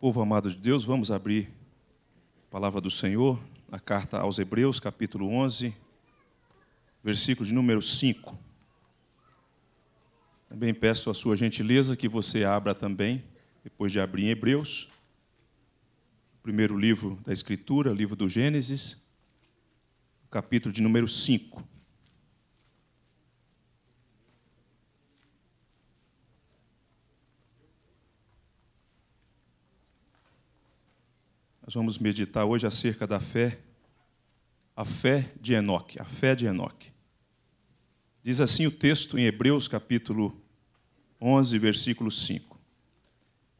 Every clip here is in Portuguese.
Povo amado de Deus, vamos abrir a palavra do Senhor na carta aos Hebreus, capítulo 11, versículo de número 5. Também peço a sua gentileza que você abra também, depois de abrir em Hebreus, o primeiro livro da Escritura, livro do Gênesis, capítulo de número 5. Nós vamos meditar hoje acerca da fé, a fé de Enoque, a fé de Enoque. Diz assim o texto em Hebreus capítulo 11, versículo 5.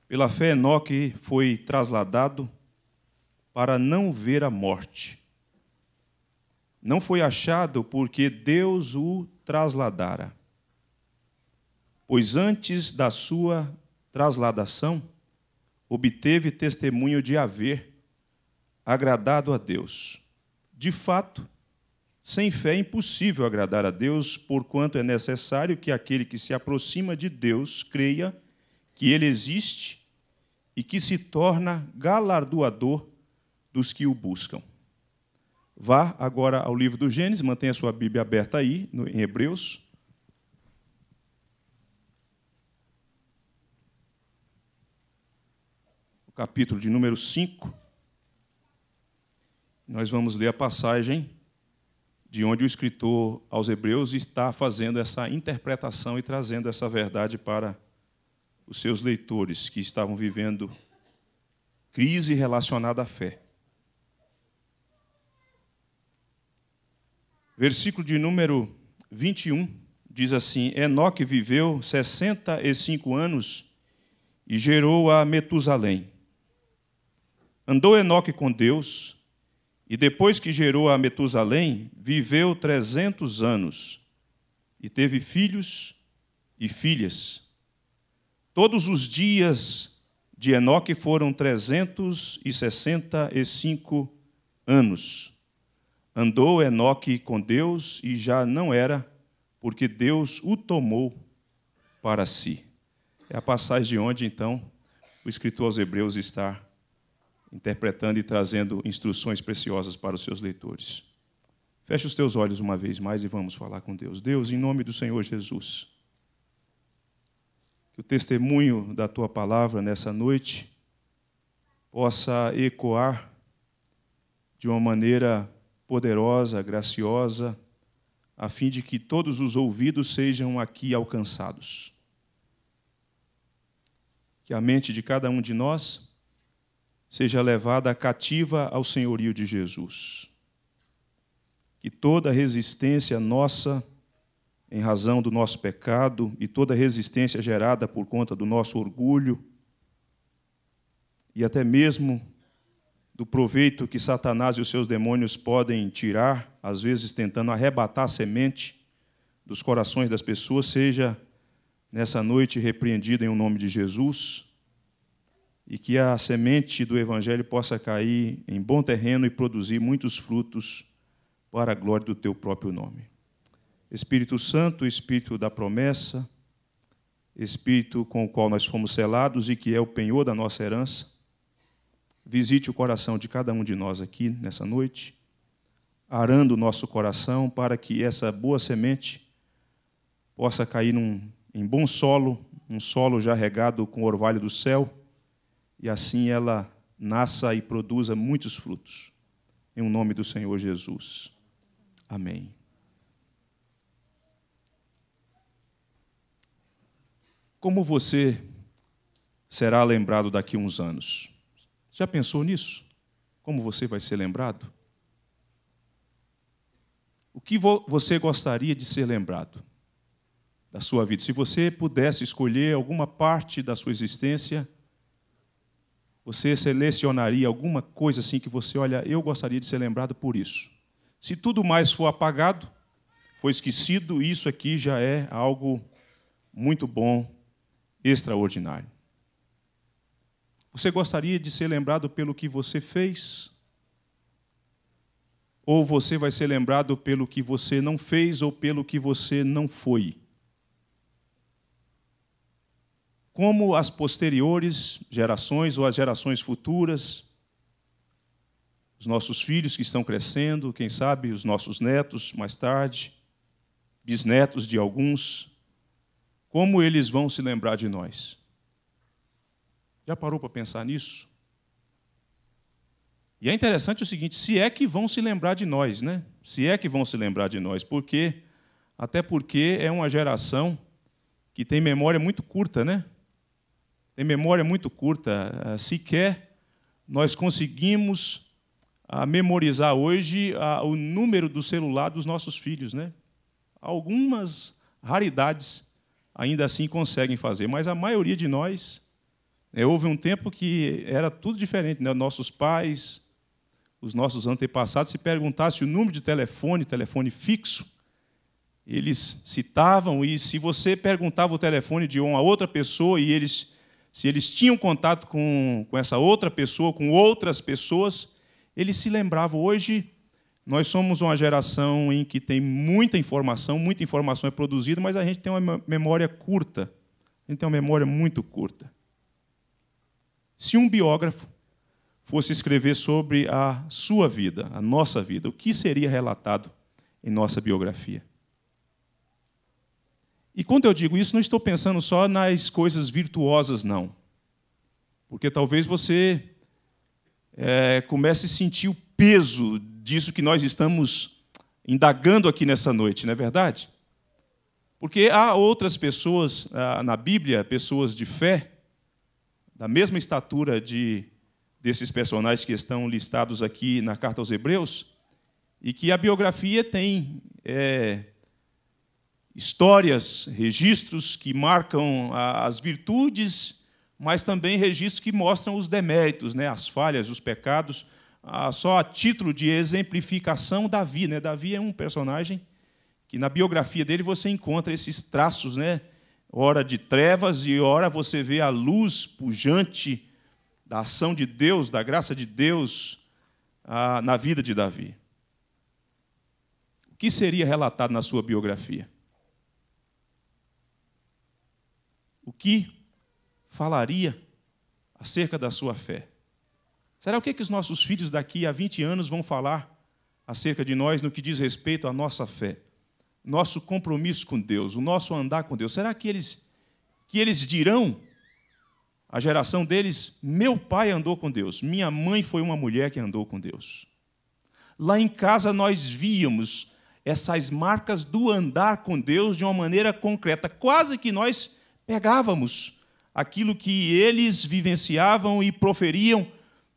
Pela fé Enoque foi trasladado para não ver a morte. Não foi achado porque Deus o trasladara. Pois antes da sua trasladação, obteve testemunho de haver agradado a Deus. De fato, sem fé é impossível agradar a Deus, porquanto é necessário que aquele que se aproxima de Deus creia que ele existe e que se torna galardoador dos que o buscam. Vá agora ao livro do Gênesis, mantenha sua Bíblia aberta aí, em Hebreus. capítulo de número 5 nós vamos ler a passagem de onde o escritor aos Hebreus está fazendo essa interpretação e trazendo essa verdade para os seus leitores que estavam vivendo crise relacionada à fé. Versículo de número 21 diz assim: Enoque viveu 65 anos e gerou a Metusalém. Andou Enoque com Deus, e depois que gerou a Metusalém, viveu 300 anos e teve filhos e filhas. Todos os dias de Enoque foram 365 anos. Andou Enoque com Deus e já não era, porque Deus o tomou para si. É a passagem de onde, então, o escritor aos Hebreus está interpretando e trazendo instruções preciosas para os seus leitores. Feche os teus olhos uma vez mais e vamos falar com Deus. Deus, em nome do Senhor Jesus, que o testemunho da tua palavra nessa noite possa ecoar de uma maneira poderosa, graciosa, a fim de que todos os ouvidos sejam aqui alcançados. Que a mente de cada um de nós seja levada cativa ao senhorio de Jesus. Que toda resistência nossa, em razão do nosso pecado, e toda resistência gerada por conta do nosso orgulho, e até mesmo do proveito que Satanás e os seus demônios podem tirar, às vezes tentando arrebatar a semente dos corações das pessoas, seja nessa noite repreendido em o um nome de Jesus e que a semente do Evangelho possa cair em bom terreno e produzir muitos frutos para a glória do teu próprio nome. Espírito Santo, Espírito da promessa, Espírito com o qual nós fomos selados e que é o penhor da nossa herança, visite o coração de cada um de nós aqui nessa noite, arando o nosso coração para que essa boa semente possa cair num, em bom solo, um solo já regado com o orvalho do céu e assim ela nasça e produza muitos frutos. Em nome do Senhor Jesus. Amém. Como você será lembrado daqui a uns anos? Já pensou nisso? Como você vai ser lembrado? O que você gostaria de ser lembrado da sua vida? Se você pudesse escolher alguma parte da sua existência, você selecionaria alguma coisa assim que você, olha, eu gostaria de ser lembrado por isso. Se tudo mais for apagado, foi esquecido, isso aqui já é algo muito bom, extraordinário. Você gostaria de ser lembrado pelo que você fez? Ou você vai ser lembrado pelo que você não fez ou pelo que você não foi? como as posteriores gerações ou as gerações futuras, os nossos filhos que estão crescendo, quem sabe os nossos netos mais tarde, bisnetos de alguns, como eles vão se lembrar de nós? Já parou para pensar nisso? E é interessante o seguinte: se é que vão se lembrar de nós, né? Se é que vão se lembrar de nós, porque até porque é uma geração que tem memória muito curta, né? de memória muito curta, eh, sequer nós conseguimos ah, memorizar hoje ah, o número do celular dos nossos filhos. Né? Algumas raridades ainda assim conseguem fazer, mas a maioria de nós. Né, houve um tempo que era tudo diferente. Né? Nossos pais, os nossos antepassados, se perguntasse o número de telefone, telefone fixo, eles citavam, e se você perguntava o telefone de uma outra pessoa e eles se eles tinham contato com, com essa outra pessoa, com outras pessoas, eles se lembravam. Hoje, nós somos uma geração em que tem muita informação, muita informação é produzida, mas a gente tem uma memória curta. A gente tem uma memória muito curta. Se um biógrafo fosse escrever sobre a sua vida, a nossa vida, o que seria relatado em nossa biografia? E quando eu digo isso, não estou pensando só nas coisas virtuosas, não. Porque talvez você é, comece a sentir o peso disso que nós estamos indagando aqui nessa noite, não é verdade? Porque há outras pessoas ah, na Bíblia, pessoas de fé, da mesma estatura de, desses personagens que estão listados aqui na carta aos Hebreus, e que a biografia tem é, histórias, registros que marcam as virtudes, mas também registros que mostram os deméritos, né, as falhas, os pecados, só a título de exemplificação Davi, né? Davi é um personagem que na biografia dele você encontra esses traços, né? Hora de trevas e hora você vê a luz pujante da ação de Deus, da graça de Deus na vida de Davi. O que seria relatado na sua biografia? o que falaria acerca da sua fé? Será o que, é que os nossos filhos daqui a 20 anos vão falar acerca de nós no que diz respeito à nossa fé, nosso compromisso com Deus, o nosso andar com Deus? Será que eles, que eles dirão, a geração deles, meu pai andou com Deus, minha mãe foi uma mulher que andou com Deus? Lá em casa nós víamos essas marcas do andar com Deus de uma maneira concreta, quase que nós pegávamos aquilo que eles vivenciavam e proferiam,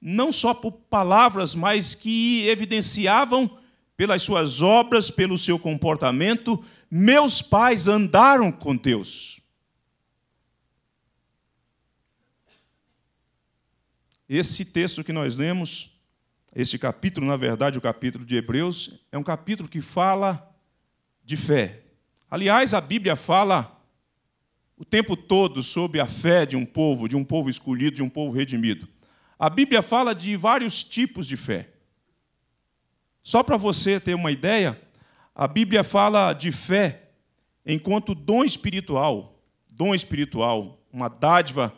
não só por palavras, mas que evidenciavam pelas suas obras, pelo seu comportamento. Meus pais andaram com Deus. Esse texto que nós lemos, esse capítulo, na verdade, o capítulo de Hebreus, é um capítulo que fala de fé. Aliás, a Bíblia fala o tempo todo sobre a fé de um povo, de um povo escolhido, de um povo redimido. A Bíblia fala de vários tipos de fé. Só para você ter uma ideia, a Bíblia fala de fé enquanto dom espiritual, dom espiritual, uma dádiva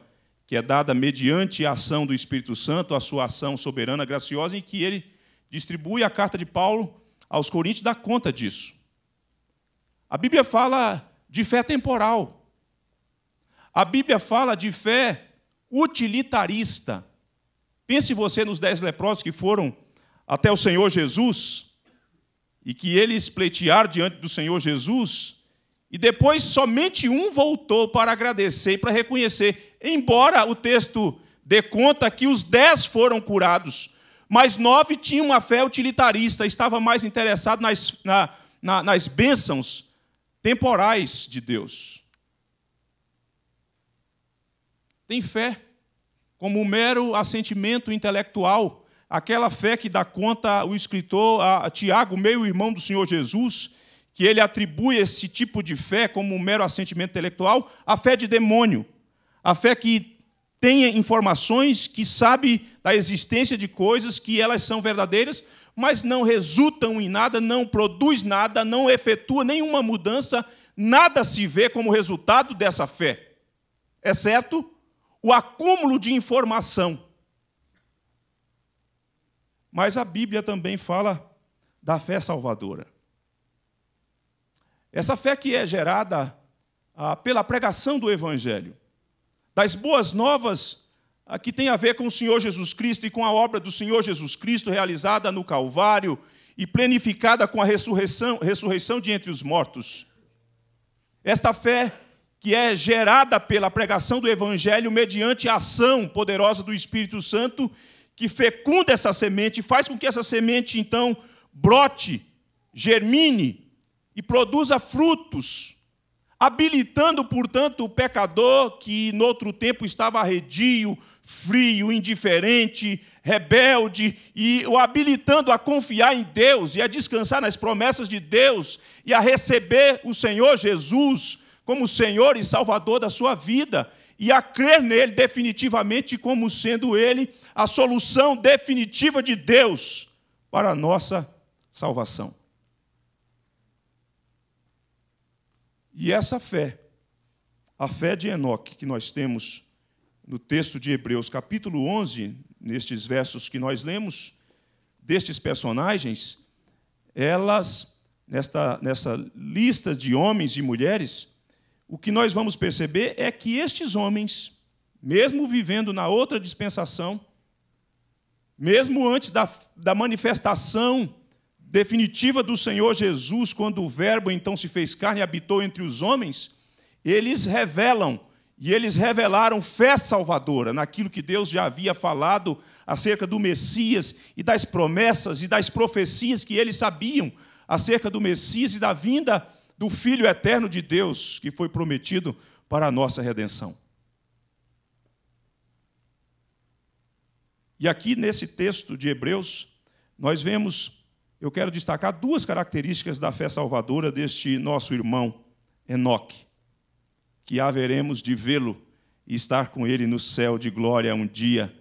que é dada mediante a ação do Espírito Santo, a sua ação soberana, graciosa, em que ele distribui a carta de Paulo aos Coríntios dá conta disso. A Bíblia fala de fé temporal, a Bíblia fala de fé utilitarista. Pense você nos dez leprosos que foram até o Senhor Jesus e que eles pleitearam diante do Senhor Jesus, e depois somente um voltou para agradecer e para reconhecer, embora o texto dê conta que os dez foram curados, mas nove tinham uma fé utilitarista, estava mais interessado nas, na, na, nas bênçãos temporais de Deus tem fé, como um mero assentimento intelectual, aquela fé que dá conta o escritor a Tiago, meio-irmão do Senhor Jesus, que ele atribui esse tipo de fé como um mero assentimento intelectual, a fé de demônio, a fé que tem informações, que sabe da existência de coisas, que elas são verdadeiras, mas não resultam em nada, não produz nada, não efetua nenhuma mudança, nada se vê como resultado dessa fé, É certo? o acúmulo de informação. Mas a Bíblia também fala da fé salvadora. Essa fé que é gerada ah, pela pregação do Evangelho, das boas novas ah, que tem a ver com o Senhor Jesus Cristo e com a obra do Senhor Jesus Cristo realizada no Calvário e plenificada com a ressurreição, ressurreição de entre os mortos. Esta fé que é gerada pela pregação do Evangelho mediante a ação poderosa do Espírito Santo, que fecunda essa semente faz com que essa semente, então, brote, germine e produza frutos, habilitando, portanto, o pecador que, no outro tempo, estava arredio, frio, indiferente, rebelde, e o habilitando a confiar em Deus e a descansar nas promessas de Deus e a receber o Senhor Jesus como Senhor e Salvador da sua vida e a crer nele definitivamente como sendo ele a solução definitiva de Deus para a nossa salvação. E essa fé, a fé de Enoque que nós temos no texto de Hebreus, capítulo 11, nestes versos que nós lemos, destes personagens, elas, nesta, nessa lista de homens e mulheres, o que nós vamos perceber é que estes homens, mesmo vivendo na outra dispensação, mesmo antes da, da manifestação definitiva do Senhor Jesus, quando o Verbo então se fez carne e habitou entre os homens, eles revelam e eles revelaram fé salvadora naquilo que Deus já havia falado acerca do Messias e das promessas e das profecias que eles sabiam acerca do Messias e da vinda do Filho eterno de Deus que foi prometido para a nossa redenção. E aqui nesse texto de Hebreus, nós vemos, eu quero destacar duas características da fé salvadora deste nosso irmão Enoque, que haveremos de vê-lo e estar com ele no céu de glória um dia,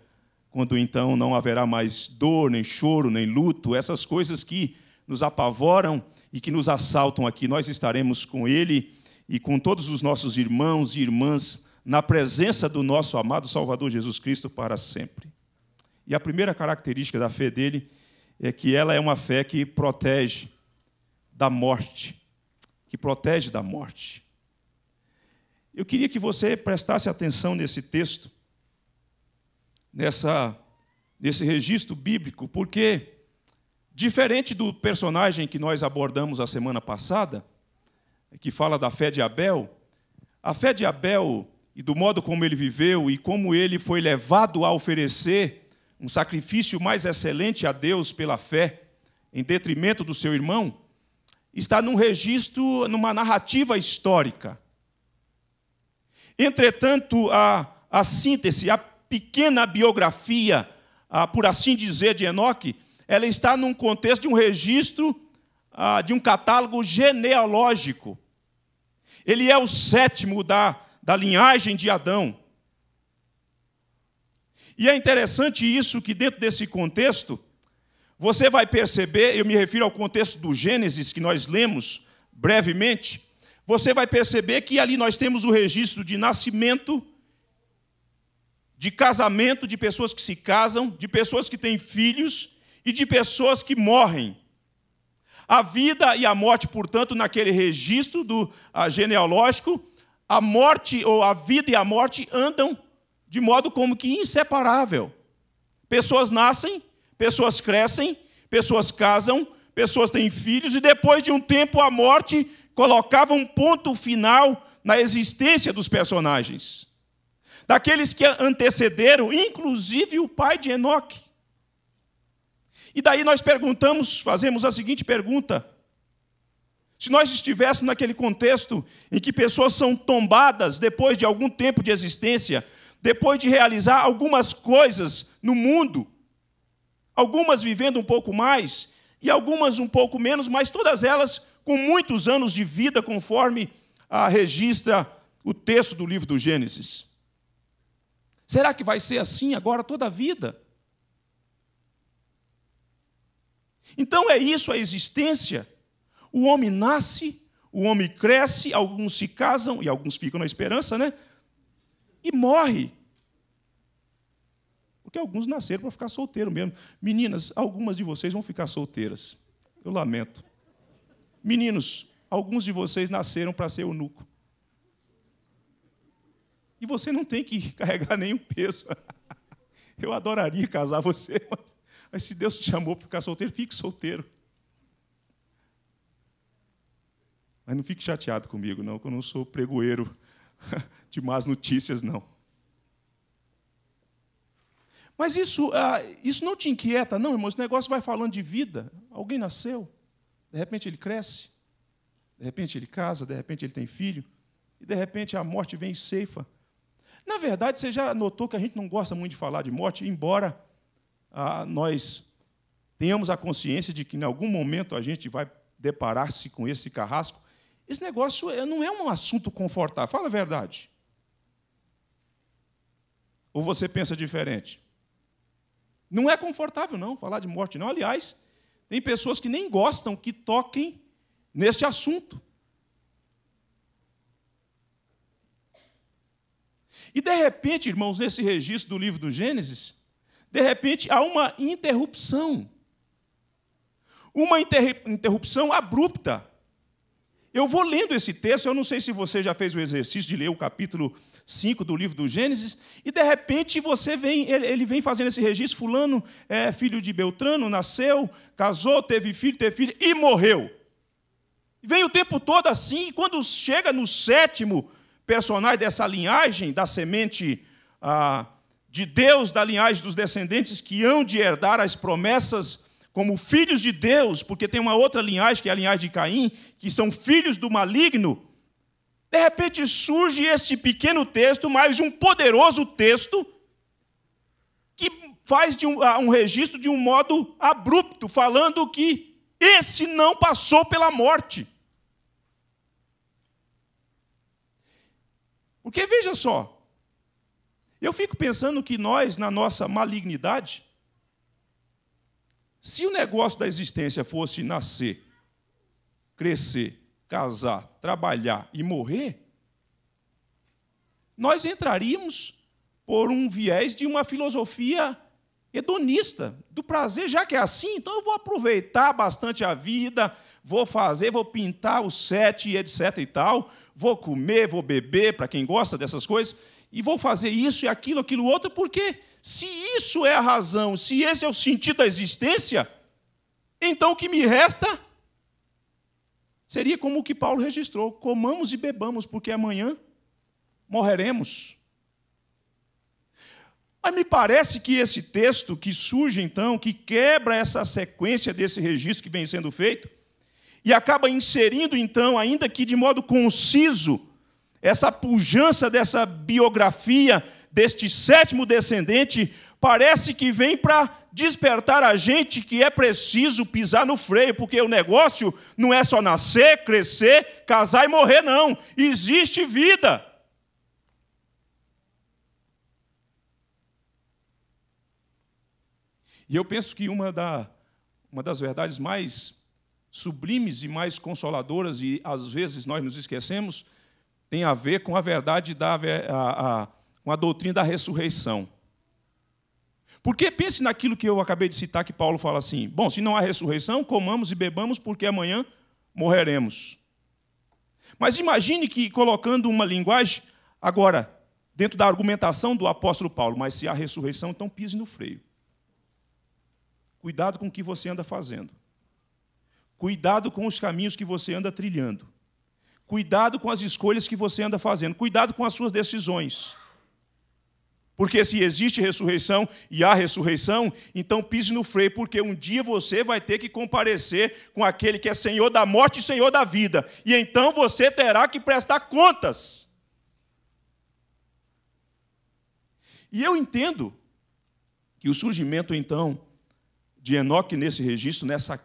quando então não haverá mais dor, nem choro, nem luto, essas coisas que nos apavoram e que nos assaltam aqui. Nós estaremos com ele e com todos os nossos irmãos e irmãs na presença do nosso amado Salvador Jesus Cristo para sempre. E a primeira característica da fé dele é que ela é uma fé que protege da morte, que protege da morte. Eu queria que você prestasse atenção nesse texto, nessa, nesse registro bíblico, porque Diferente do personagem que nós abordamos a semana passada, que fala da fé de Abel, a fé de Abel e do modo como ele viveu e como ele foi levado a oferecer um sacrifício mais excelente a Deus pela fé, em detrimento do seu irmão, está num registro, numa narrativa histórica. Entretanto, a, a síntese, a pequena biografia, a, por assim dizer, de Enoque, ela está num contexto de um registro, ah, de um catálogo genealógico. Ele é o sétimo da, da linhagem de Adão. E é interessante isso que, dentro desse contexto, você vai perceber, eu me refiro ao contexto do Gênesis, que nós lemos brevemente, você vai perceber que ali nós temos o registro de nascimento, de casamento, de pessoas que se casam, de pessoas que têm filhos, e de pessoas que morrem. A vida e a morte, portanto, naquele registro do ah, genealógico, a morte ou a vida e a morte andam de modo como que inseparável. Pessoas nascem, pessoas crescem, pessoas casam, pessoas têm filhos e depois de um tempo a morte colocava um ponto final na existência dos personagens. Daqueles que antecederam, inclusive o pai de Enoque. E daí nós perguntamos, fazemos a seguinte pergunta: se nós estivéssemos naquele contexto em que pessoas são tombadas depois de algum tempo de existência, depois de realizar algumas coisas no mundo, algumas vivendo um pouco mais e algumas um pouco menos, mas todas elas com muitos anos de vida, conforme registra o texto do livro do Gênesis. Será que vai ser assim agora toda a vida? Então é isso a existência. O homem nasce, o homem cresce, alguns se casam e alguns ficam na esperança, né? E morre. Porque alguns nasceram para ficar solteiro mesmo. Meninas, algumas de vocês vão ficar solteiras. Eu lamento. Meninos, alguns de vocês nasceram para ser eunuco. E você não tem que carregar nenhum peso. Eu adoraria casar você, mas mas se Deus te chamou para ficar solteiro, fique solteiro. Mas não fique chateado comigo, não, que eu não sou pregoeiro de más notícias, não. Mas isso, ah, isso não te inquieta, não, irmão. Esse negócio vai falando de vida. Alguém nasceu, de repente ele cresce, de repente ele casa, de repente ele tem filho, e de repente a morte vem e ceifa. Na verdade, você já notou que a gente não gosta muito de falar de morte, embora ah, nós tenhamos a consciência de que em algum momento a gente vai deparar-se com esse carrasco. Esse negócio é, não é um assunto confortável, fala a verdade. Ou você pensa diferente? Não é confortável, não, falar de morte, não. Aliás, tem pessoas que nem gostam que toquem neste assunto. E, de repente, irmãos, nesse registro do livro do Gênesis, de repente há uma interrupção. Uma interrupção abrupta. Eu vou lendo esse texto, eu não sei se você já fez o exercício de ler o capítulo 5 do livro do Gênesis, e de repente você vem, ele, vem fazendo esse registro, fulano é filho de Beltrano, nasceu, casou, teve filho, teve filho e morreu. Vem o tempo todo assim, e quando chega no sétimo personagem dessa linhagem, da semente ah, de Deus da linhagem dos descendentes que hão de herdar as promessas como filhos de Deus, porque tem uma outra linhagem, que é a linhagem de Caim, que são filhos do maligno. De repente surge este pequeno texto, mais um poderoso texto, que faz um, um registro de um modo abrupto, falando que esse não passou pela morte. Porque veja só, eu fico pensando que nós, na nossa malignidade, se o negócio da existência fosse nascer, crescer, casar, trabalhar e morrer, nós entraríamos por um viés de uma filosofia hedonista, do prazer, já que é assim, então eu vou aproveitar bastante a vida, vou fazer, vou pintar o sete, etc e tal, vou comer, vou beber, para quem gosta dessas coisas, e vou fazer isso e aquilo, aquilo outro, porque se isso é a razão, se esse é o sentido da existência, então o que me resta seria como o que Paulo registrou: comamos e bebamos, porque amanhã morreremos. Mas me parece que esse texto que surge então, que quebra essa sequência desse registro que vem sendo feito, e acaba inserindo então, ainda que de modo conciso, essa pujança dessa biografia deste sétimo descendente parece que vem para despertar a gente que é preciso pisar no freio, porque o negócio não é só nascer, crescer, casar e morrer, não. Existe vida. E eu penso que uma, da, uma das verdades mais sublimes e mais consoladoras, e às vezes nós nos esquecemos, tem a ver com a verdade da a, a, uma doutrina da ressurreição. Porque pense naquilo que eu acabei de citar, que Paulo fala assim: bom, se não há ressurreição, comamos e bebamos, porque amanhã morreremos. Mas imagine que, colocando uma linguagem, agora, dentro da argumentação do apóstolo Paulo, mas se há ressurreição, então pise no freio. Cuidado com o que você anda fazendo. Cuidado com os caminhos que você anda trilhando. Cuidado com as escolhas que você anda fazendo, cuidado com as suas decisões. Porque se existe ressurreição e há ressurreição, então pise no freio, porque um dia você vai ter que comparecer com aquele que é Senhor da morte e Senhor da vida. E então você terá que prestar contas. E eu entendo que o surgimento, então, de Enoque nesse registro, nessa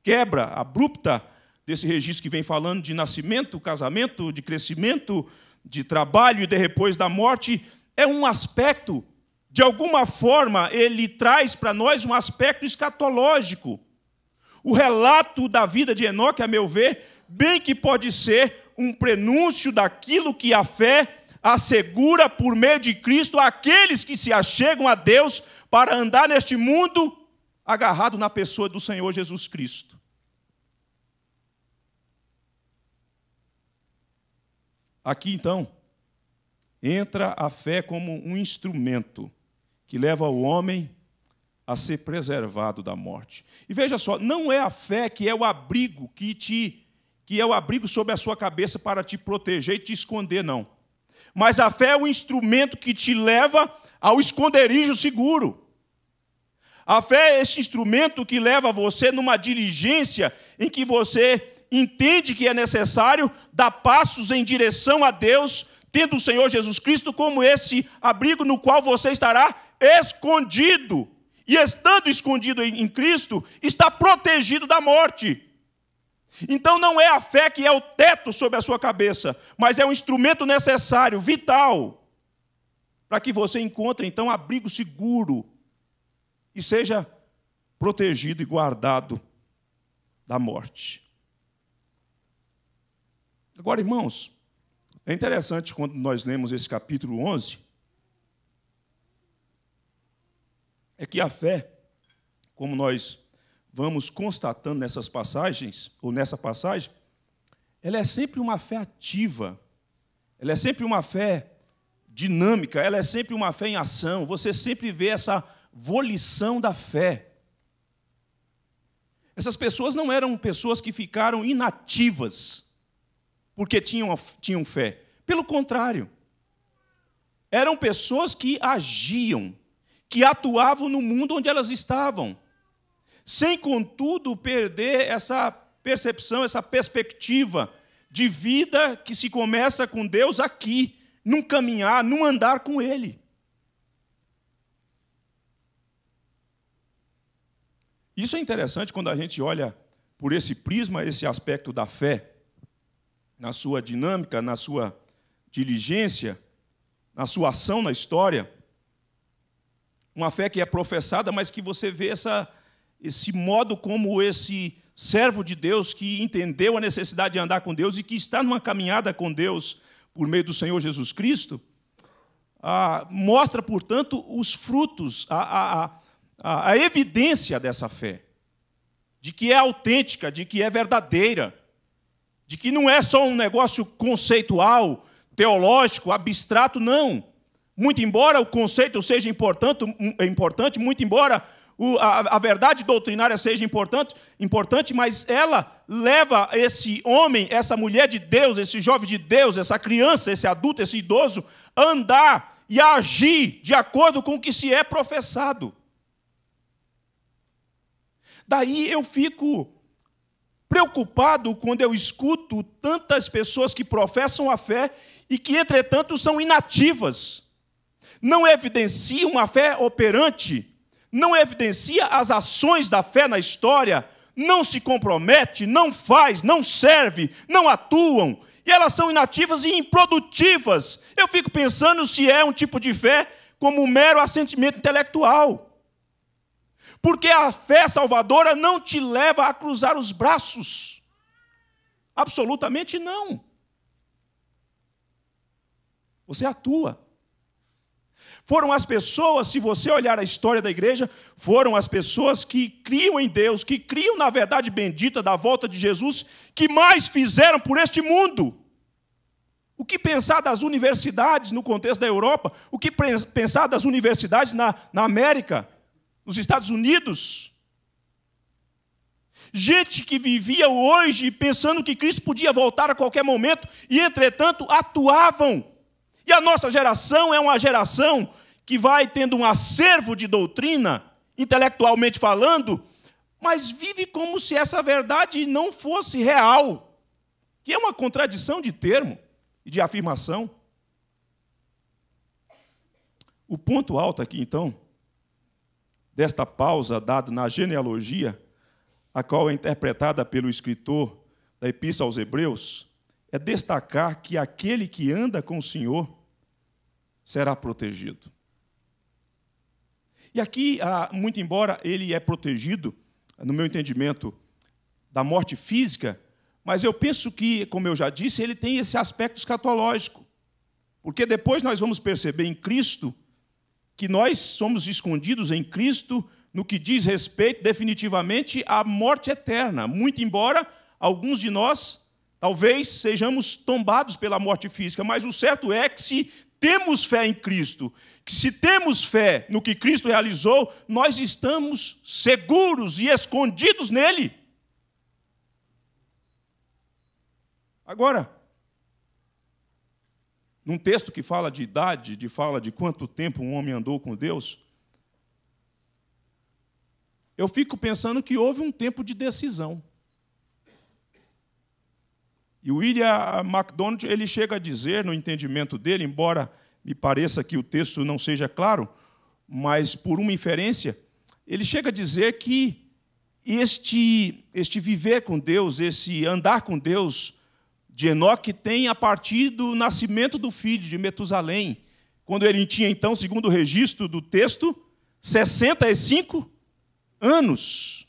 quebra abrupta desse registro que vem falando de nascimento, casamento, de crescimento, de trabalho e de depois da morte, é um aspecto, de alguma forma, ele traz para nós um aspecto escatológico. O relato da vida de Enoque, a meu ver, bem que pode ser um prenúncio daquilo que a fé assegura por meio de Cristo aqueles que se achegam a Deus para andar neste mundo agarrado na pessoa do Senhor Jesus Cristo. Aqui então entra a fé como um instrumento que leva o homem a ser preservado da morte. E veja só, não é a fé que é o abrigo que te que é o abrigo sobre a sua cabeça para te proteger e te esconder, não. Mas a fé é o instrumento que te leva ao esconderijo seguro. A fé é esse instrumento que leva você numa diligência em que você entende que é necessário dar passos em direção a Deus, tendo o Senhor Jesus Cristo como esse abrigo no qual você estará escondido. E estando escondido em Cristo, está protegido da morte. Então não é a fé que é o teto sobre a sua cabeça, mas é um instrumento necessário, vital, para que você encontre então abrigo seguro e seja protegido e guardado da morte. Agora, irmãos, é interessante quando nós lemos esse capítulo 11, é que a fé, como nós vamos constatando nessas passagens, ou nessa passagem, ela é sempre uma fé ativa, ela é sempre uma fé dinâmica, ela é sempre uma fé em ação, você sempre vê essa volição da fé. Essas pessoas não eram pessoas que ficaram inativas, porque tinham, tinham fé. Pelo contrário, eram pessoas que agiam, que atuavam no mundo onde elas estavam, sem, contudo, perder essa percepção, essa perspectiva de vida que se começa com Deus aqui, num caminhar, num andar com Ele. Isso é interessante quando a gente olha por esse prisma, esse aspecto da fé na sua dinâmica, na sua diligência, na sua ação na história. Uma fé que é professada, mas que você vê essa, esse modo como esse servo de Deus que entendeu a necessidade de andar com Deus e que está numa caminhada com Deus por meio do Senhor Jesus Cristo, ah, mostra, portanto, os frutos, a, a, a, a evidência dessa fé, de que é autêntica, de que é verdadeira de que não é só um negócio conceitual, teológico, abstrato, não. Muito embora o conceito seja importante, é importante muito embora a, verdade doutrinária seja importante, importante, mas ela leva esse homem, essa mulher de Deus, esse jovem de Deus, essa criança, esse adulto, esse idoso, a andar e a agir de acordo com o que se é professado. Daí eu fico preocupado quando eu escuto tantas pessoas que professam a fé e que, entretanto, são inativas. Não evidenciam uma fé operante, não evidencia as ações da fé na história, não se compromete, não faz, não serve, não atuam, e elas são inativas e improdutivas. Eu fico pensando se é um tipo de fé como um mero assentimento intelectual porque a fé salvadora não te leva a cruzar os braços. Absolutamente não. Você atua. Foram as pessoas, se você olhar a história da igreja, foram as pessoas que criam em Deus, que criam na verdade bendita da volta de Jesus, que mais fizeram por este mundo. O que pensar das universidades no contexto da Europa? O que pensar das universidades na, na América? nos Estados Unidos. Gente que vivia hoje pensando que Cristo podia voltar a qualquer momento e, entretanto, atuavam. E a nossa geração é uma geração que vai tendo um acervo de doutrina, intelectualmente falando, mas vive como se essa verdade não fosse real, que é uma contradição de termo e de afirmação. O ponto alto aqui, então, desta pausa dada na genealogia, a qual é interpretada pelo escritor da Epístola aos Hebreus, é destacar que aquele que anda com o Senhor será protegido. E aqui, ah, muito embora ele é protegido, no meu entendimento, da morte física, mas eu penso que, como eu já disse, ele tem esse aspecto escatológico. Porque depois nós vamos perceber em Cristo que nós somos escondidos em Cristo no que diz respeito definitivamente à morte eterna, muito embora alguns de nós talvez sejamos tombados pela morte física, mas o certo é que se temos fé em Cristo, que se temos fé no que Cristo realizou, nós estamos seguros e escondidos nele. Agora, num texto que fala de idade, de fala de quanto tempo um homem andou com Deus, eu fico pensando que houve um tempo de decisão. E o William MacDonald ele chega a dizer, no entendimento dele, embora me pareça que o texto não seja claro, mas por uma inferência, ele chega a dizer que este, este viver com Deus, esse andar com Deus, de Enoque tem a partir do nascimento do filho de Metusalém, quando ele tinha, então, segundo o registro do texto, 65 anos.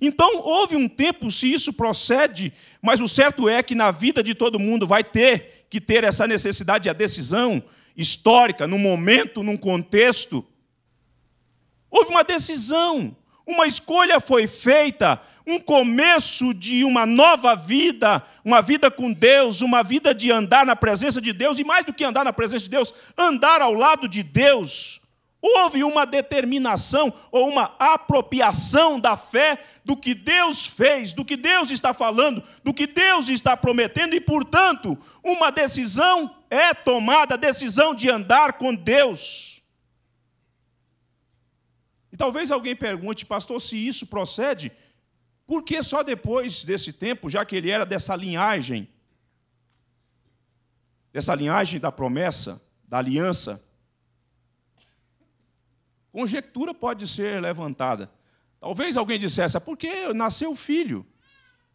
Então, houve um tempo, se isso procede, mas o certo é que na vida de todo mundo vai ter que ter essa necessidade, a decisão histórica, num momento, num contexto. Houve uma decisão uma escolha foi feita, um começo de uma nova vida, uma vida com Deus, uma vida de andar na presença de Deus, e mais do que andar na presença de Deus, andar ao lado de Deus. Houve uma determinação ou uma apropriação da fé do que Deus fez, do que Deus está falando, do que Deus está prometendo, e, portanto, uma decisão é tomada, a decisão de andar com Deus talvez alguém pergunte, pastor, se isso procede, por que só depois desse tempo, já que ele era dessa linhagem, dessa linhagem da promessa, da aliança? Conjectura pode ser levantada. Talvez alguém dissesse, é porque nasceu filho.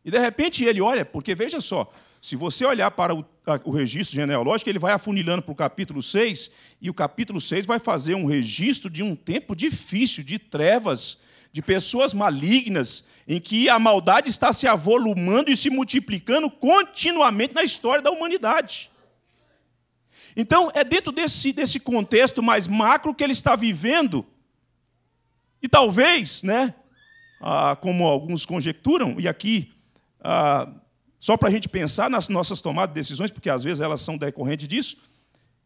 E de repente ele olha, porque veja só, se você olhar para o, a, o registro genealógico, ele vai afunilando para o capítulo 6, e o capítulo 6 vai fazer um registro de um tempo difícil, de trevas, de pessoas malignas, em que a maldade está se avolumando e se multiplicando continuamente na história da humanidade. Então, é dentro desse, desse contexto mais macro que ele está vivendo, e talvez, né, ah, como alguns conjecturam, e aqui ah, só para a gente pensar nas nossas tomadas de decisões, porque às vezes elas são decorrentes disso.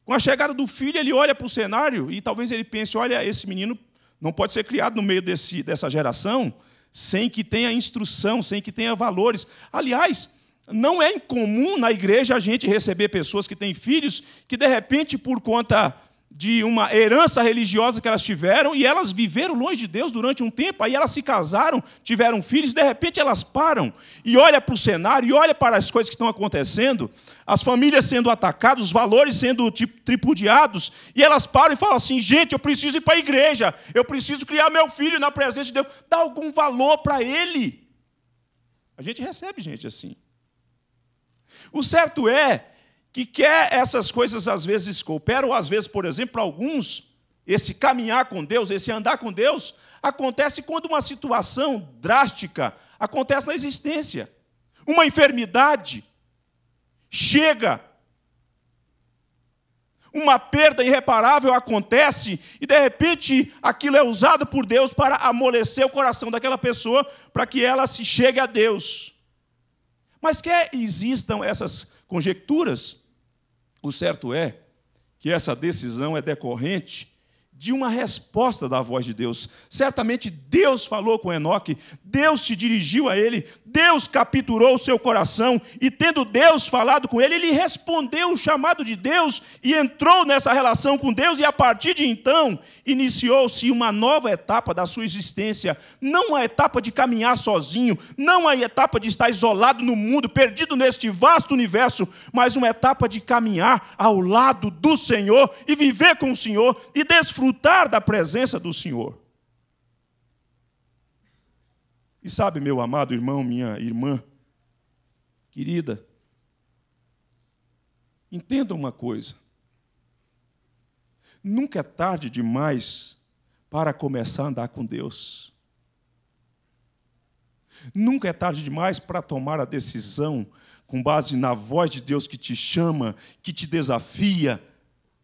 Com a chegada do filho, ele olha para o cenário e talvez ele pense: olha, esse menino não pode ser criado no meio desse, dessa geração sem que tenha instrução, sem que tenha valores. Aliás, não é incomum na igreja a gente receber pessoas que têm filhos que, de repente, por conta de uma herança religiosa que elas tiveram e elas viveram longe de Deus durante um tempo, aí elas se casaram, tiveram filhos, de repente elas param e olha para o cenário e olha para as coisas que estão acontecendo, as famílias sendo atacadas, os valores sendo tripudiados, e elas param e falam assim: "Gente, eu preciso ir para a igreja, eu preciso criar meu filho na presença de Deus, dá algum valor para ele". A gente recebe gente assim. O certo é que quer essas coisas às vezes cooperam, às vezes, por exemplo, para alguns, esse caminhar com Deus, esse andar com Deus, acontece quando uma situação drástica acontece na existência. Uma enfermidade chega, uma perda irreparável acontece, e de repente aquilo é usado por Deus para amolecer o coração daquela pessoa, para que ela se chegue a Deus. Mas quer existam essas conjecturas, o certo é que essa decisão é decorrente de uma resposta da voz de Deus. Certamente Deus falou com Enoque, Deus se dirigiu a ele, Deus capturou o seu coração, e tendo Deus falado com ele, ele respondeu o chamado de Deus e entrou nessa relação com Deus, e a partir de então iniciou-se uma nova etapa da sua existência, não a etapa de caminhar sozinho, não a etapa de estar isolado no mundo, perdido neste vasto universo, mas uma etapa de caminhar ao lado do Senhor e viver com o Senhor e desfrutar desfrutar da presença do Senhor. E sabe, meu amado irmão, minha irmã, querida, entenda uma coisa: nunca é tarde demais para começar a andar com Deus. Nunca é tarde demais para tomar a decisão com base na voz de Deus que te chama, que te desafia,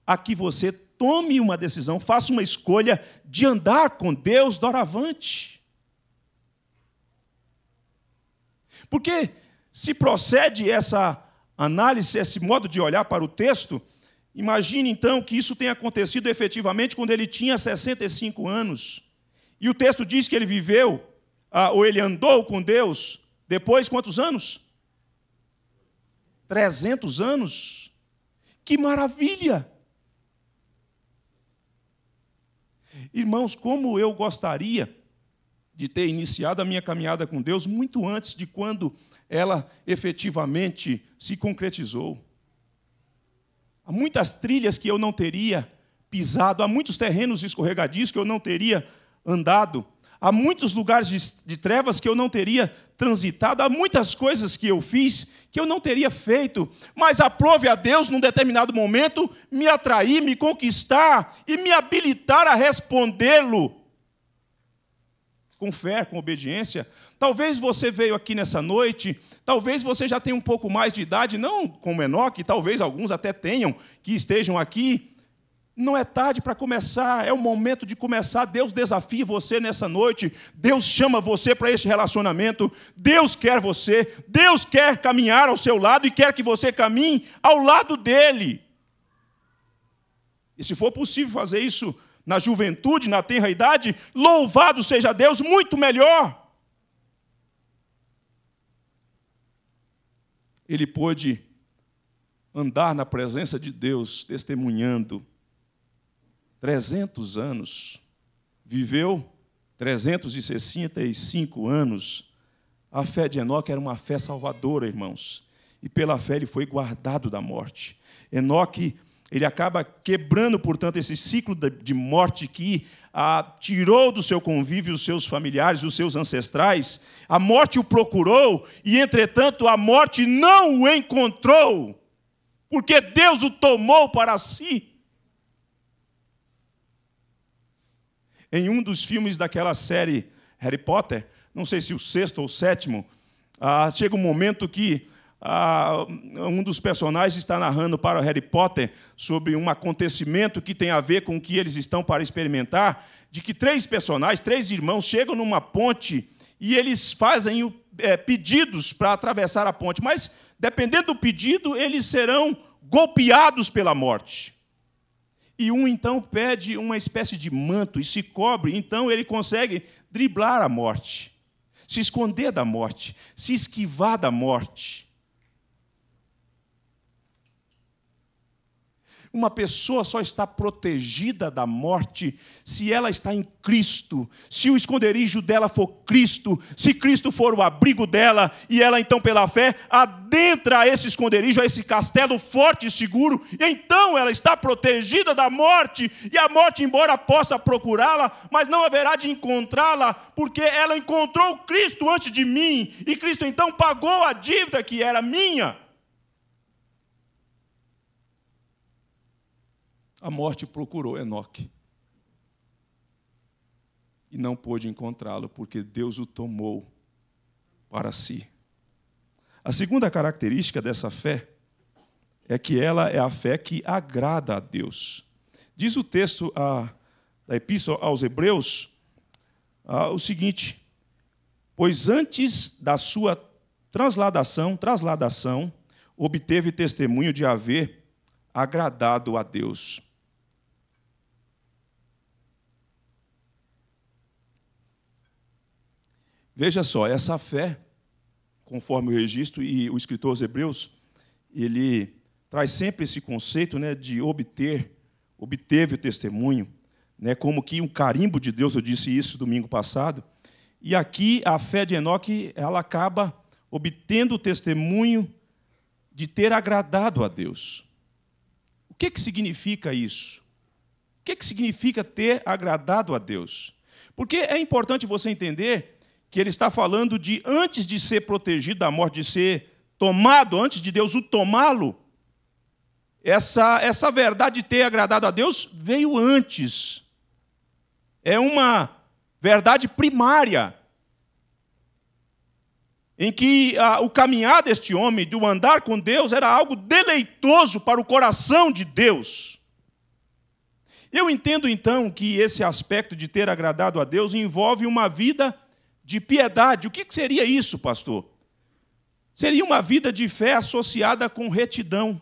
a que você tome uma decisão, faça uma escolha de andar com Deus doravante. Porque se procede essa análise, esse modo de olhar para o texto, imagine então que isso tenha acontecido efetivamente quando ele tinha 65 anos. E o texto diz que ele viveu, ah, ou ele andou com Deus, depois quantos anos? 300 anos. Que maravilha! Irmãos, como eu gostaria de ter iniciado a minha caminhada com Deus muito antes de quando ela efetivamente se concretizou. Há muitas trilhas que eu não teria pisado, há muitos terrenos escorregadios que eu não teria andado Há muitos lugares de, de, trevas que eu não teria transitado, há muitas coisas que eu fiz que eu não teria feito, mas aprove a Deus, num determinado momento, me atrair, me conquistar e me habilitar a respondê-lo com fé, com obediência. Talvez você veio aqui nessa noite, talvez você já tenha um pouco mais de idade, não com menor que talvez alguns até tenham que estejam aqui não é tarde para começar, é o momento de começar. Deus desafia você nessa noite, Deus chama você para este relacionamento, Deus quer você, Deus quer caminhar ao seu lado e quer que você caminhe ao lado dele. E se for possível fazer isso na juventude, na tenra idade, louvado seja Deus, muito melhor. Ele pôde andar na presença de Deus, testemunhando 300 anos, viveu 365 anos. A fé de Enoque era uma fé salvadora, irmãos. E pela fé ele foi guardado da morte. Enoque, ele acaba quebrando, portanto, esse ciclo de morte que a tirou do seu convívio os seus familiares, os seus ancestrais. A morte o procurou e, entretanto, a morte não o encontrou, porque Deus o tomou para si. em um dos filmes daquela série Harry Potter, não sei se o sexto ou o sétimo, ah, chega um momento que ah, um dos personagens está narrando para Harry Potter sobre um acontecimento que tem a ver com o que eles estão para experimentar, de que três personagens, três irmãos, chegam numa ponte e eles fazem é, pedidos para atravessar a ponte, mas dependendo do pedido, eles serão golpeados pela morte. E um então pede uma espécie de manto e se cobre, então ele consegue driblar a morte, se esconder da morte, se esquivar da morte. Uma pessoa só está protegida da morte se ela está em Cristo, se o esconderijo dela for Cristo, se Cristo for o abrigo dela, e ela então, pela fé, adentra a esse esconderijo, a esse castelo forte e seguro, e então ela está protegida da morte, e a morte, embora possa procurá-la, mas não haverá de encontrá-la, porque ela encontrou Cristo antes de mim, e Cristo então pagou a dívida que era minha. A morte procurou Enoque. E não pôde encontrá-lo, porque Deus o tomou para si. A segunda característica dessa fé é que ela é a fé que agrada a Deus. Diz o texto a, da Epístola aos Hebreus a, o seguinte: Pois antes da sua transladação, transladação, obteve testemunho de haver agradado a Deus. Veja só, essa fé, conforme o registro e o escritor aos Hebreus, ele traz sempre esse conceito né, de obter, obteve o testemunho, né, como que um carimbo de Deus, eu disse isso domingo passado, e aqui a fé de Enoque ela acaba obtendo o testemunho de ter agradado a Deus. O que, que significa isso? O que, que significa ter agradado a Deus? Porque é importante você entender que ele está falando de antes de ser protegido da morte, de ser tomado, antes de Deus o tomá-lo, essa, essa verdade de ter agradado a Deus veio antes. É uma verdade primária. Em que a, o caminhar deste homem, do de um andar com Deus, era algo deleitoso para o coração de Deus. Eu entendo então que esse aspecto de ter agradado a Deus envolve uma vida de piedade. O que seria isso, pastor? Seria uma vida de fé associada com retidão,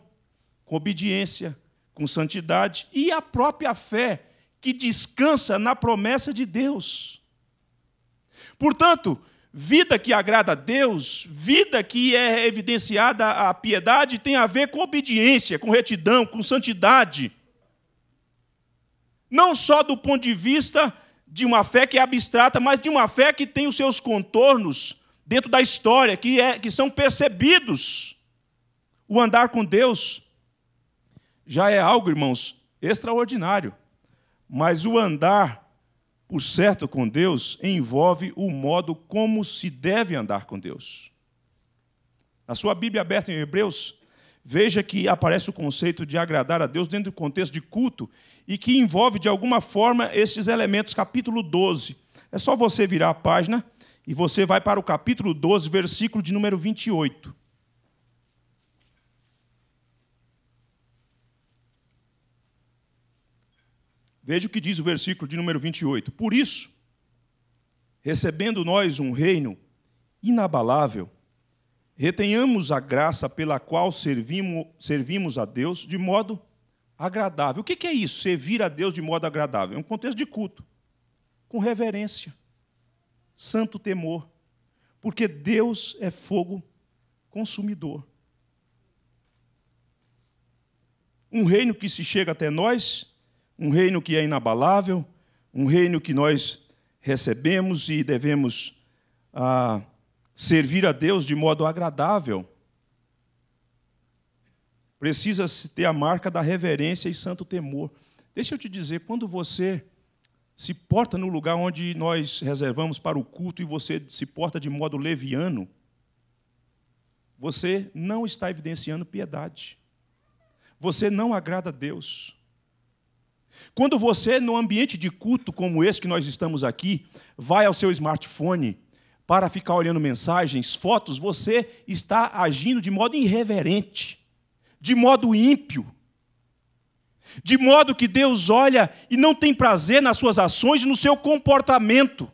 com obediência, com santidade e a própria fé que descansa na promessa de Deus. Portanto, vida que agrada a Deus, vida que é evidenciada a piedade, tem a ver com obediência, com retidão, com santidade. Não só do ponto de vista de uma fé que é abstrata, mas de uma fé que tem os seus contornos dentro da história, que, é, que são percebidos. O andar com Deus já é algo, irmãos, extraordinário. Mas o andar, por certo, com Deus envolve o modo como se deve andar com Deus. Na sua Bíblia aberta em Hebreus, veja que aparece o conceito de agradar a Deus dentro do contexto de culto e que envolve, de alguma forma, esses elementos. Capítulo 12. É só você virar a página e você vai para o capítulo 12, versículo de número 28. Veja o que diz o versículo de número 28. Por isso, recebendo nós um reino inabalável, Retenhamos a graça pela qual servimos, servimos a Deus de modo agradável. O que é isso, servir a Deus de modo agradável? É um contexto de culto, com reverência, santo temor, porque Deus é fogo consumidor. Um reino que se chega até nós, um reino que é inabalável, um reino que nós recebemos e devemos. Ah, servir a Deus de modo agradável, precisa ter a marca da reverência e santo temor. Deixa eu te dizer, quando você se porta no lugar onde nós reservamos para o culto e você se porta de modo leviano, você não está evidenciando piedade. Você não agrada a Deus. Quando você, no ambiente de culto como esse que nós estamos aqui, vai ao seu smartphone para ficar olhando mensagens, fotos, você está agindo de modo irreverente, de modo ímpio, de modo que Deus olha e não tem prazer nas suas ações e no seu comportamento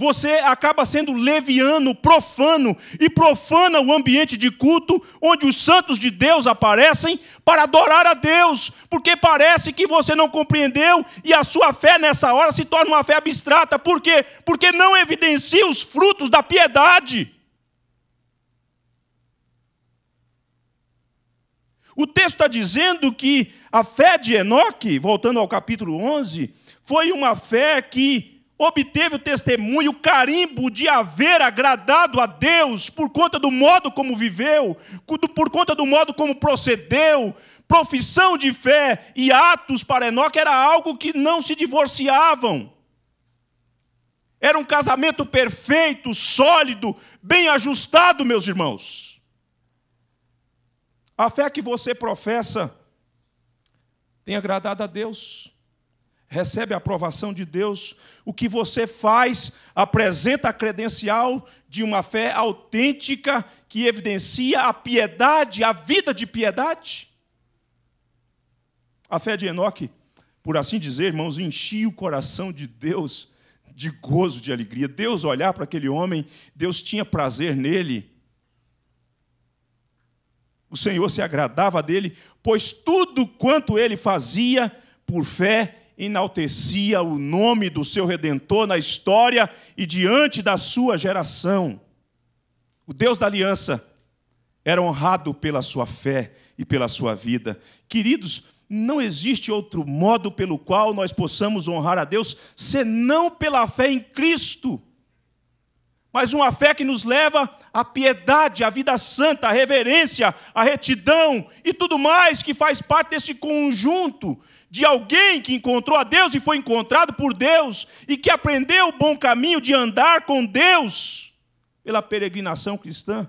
você acaba sendo leviano, profano, e profana o ambiente de culto onde os santos de Deus aparecem para adorar a Deus, porque parece que você não compreendeu e a sua fé nessa hora se torna uma fé abstrata. Por quê? Porque não evidencia os frutos da piedade. O texto está dizendo que a fé de Enoque, voltando ao capítulo 11, foi uma fé que obteve o testemunho, o carimbo de haver agradado a Deus por conta do modo como viveu, por conta do modo como procedeu, profissão de fé e atos para Enoque era algo que não se divorciavam. Era um casamento perfeito, sólido, bem ajustado, meus irmãos. A fé que você professa tem agradado a Deus recebe a aprovação de Deus. O que você faz apresenta a credencial de uma fé autêntica que evidencia a piedade, a vida de piedade. A fé de Enoque, por assim dizer, irmãos, enchia o coração de Deus de gozo, de alegria. Deus olhar para aquele homem, Deus tinha prazer nele. O Senhor se agradava dele, pois tudo quanto ele fazia por fé enaltecia o nome do seu redentor na história e diante da sua geração. O Deus da aliança era honrado pela sua fé e pela sua vida. Queridos, não existe outro modo pelo qual nós possamos honrar a Deus senão pela fé em Cristo. Mas uma fé que nos leva à piedade, à vida santa, à reverência, à retidão e tudo mais que faz parte desse conjunto de alguém que encontrou a Deus e foi encontrado por Deus e que aprendeu o bom caminho de andar com Deus pela peregrinação cristã.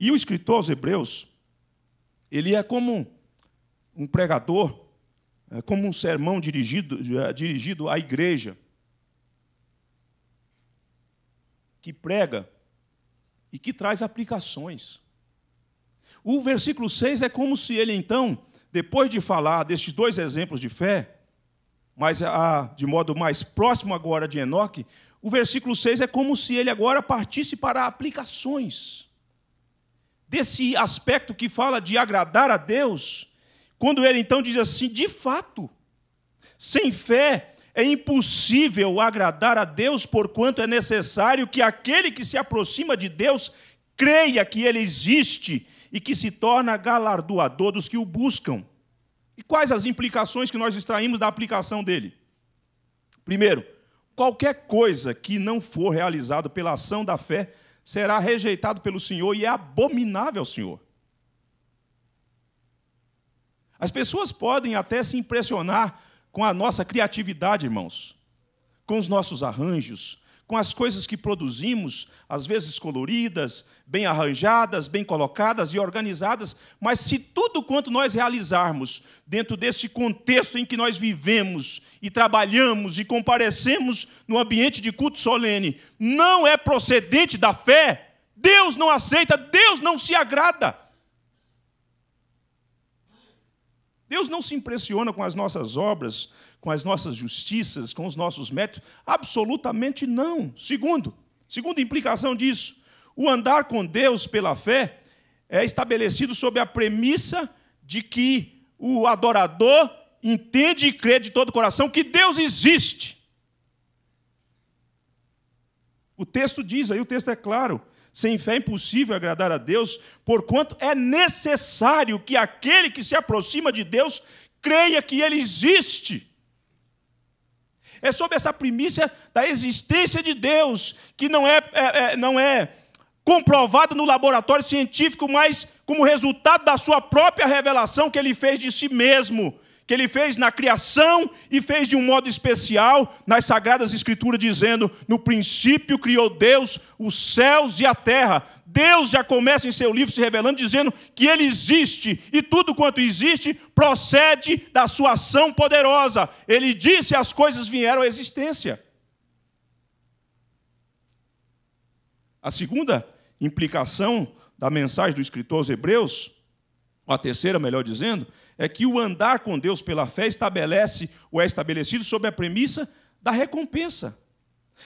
E o escritor aos Hebreus, ele é como um pregador, é como um sermão dirigido, é, dirigido à igreja, que prega e que traz aplicações. O versículo 6 é como se ele, então, depois de falar destes dois exemplos de fé, mas a, de modo mais próximo agora de Enoque, o versículo 6 é como se ele agora partisse para aplicações. Desse aspecto que fala de agradar a Deus, quando ele então diz assim: de fato, sem fé é impossível agradar a Deus, porquanto é necessário que aquele que se aproxima de Deus creia que ele existe e que se torna galardoador dos que o buscam. E quais as implicações que nós extraímos da aplicação dele? Primeiro, qualquer coisa que não for realizado pela ação da fé será rejeitado pelo Senhor e é abominável ao Senhor. As pessoas podem até se impressionar com a nossa criatividade, irmãos, com os nossos arranjos, com as coisas que produzimos, às vezes coloridas, bem arranjadas, bem colocadas e organizadas, mas se tudo quanto nós realizarmos dentro desse contexto em que nós vivemos e trabalhamos e comparecemos no ambiente de culto solene, não é procedente da fé, Deus não aceita, Deus não se agrada. Deus não se impressiona com as nossas obras, com as nossas justiças, com os nossos méritos? Absolutamente não. Segundo, segunda implicação disso, o andar com Deus pela fé é estabelecido sob a premissa de que o adorador entende e crê de todo o coração que Deus existe. O texto diz, aí o texto é claro, sem fé é impossível agradar a Deus, porquanto é necessário que aquele que se aproxima de Deus creia que ele existe é sobre essa primícia da existência de Deus, que não é, é, é não é comprovada no laboratório científico, mas como resultado da sua própria revelação que ele fez de si mesmo que ele fez na criação e fez de um modo especial nas Sagradas Escrituras, dizendo: No princípio criou Deus os céus e a terra. Deus já começa em seu livro se revelando, dizendo que ele existe e tudo quanto existe procede da sua ação poderosa. Ele disse: As coisas vieram à existência. A segunda implicação da mensagem do escritor aos Hebreus a terceira, melhor dizendo, é que o andar com Deus pela fé estabelece ou é estabelecido sob a premissa da recompensa.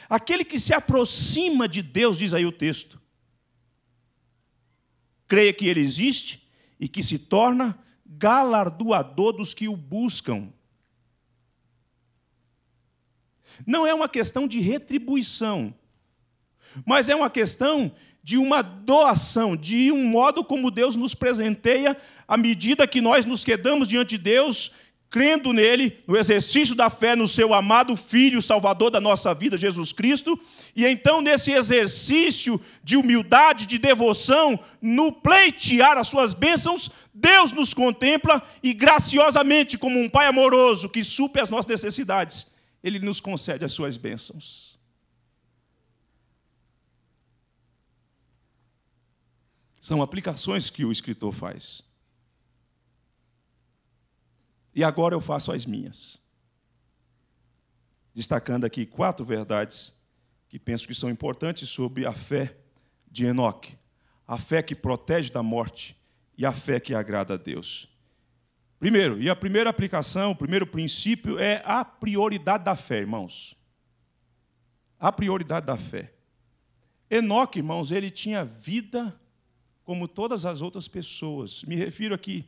Aquele que se aproxima de Deus, diz aí o texto, creia que ele existe e que se torna galardoador dos que o buscam. Não é uma questão de retribuição, mas é uma questão de uma doação, de um modo como Deus nos presenteia à medida que nós nos quedamos diante de Deus, crendo nele, no exercício da fé no seu amado Filho, Salvador da nossa vida, Jesus Cristo, e então nesse exercício de humildade, de devoção, no pleitear as suas bênçãos, Deus nos contempla e graciosamente, como um Pai amoroso que supe as nossas necessidades, ele nos concede as suas bênçãos. São aplicações que o escritor faz. E agora eu faço as minhas. Destacando aqui quatro verdades que penso que são importantes sobre a fé de Enoque: a fé que protege da morte e a fé que agrada a Deus. Primeiro, e a primeira aplicação, o primeiro princípio é a prioridade da fé, irmãos. A prioridade da fé. Enoque, irmãos, ele tinha vida como todas as outras pessoas. Me refiro aqui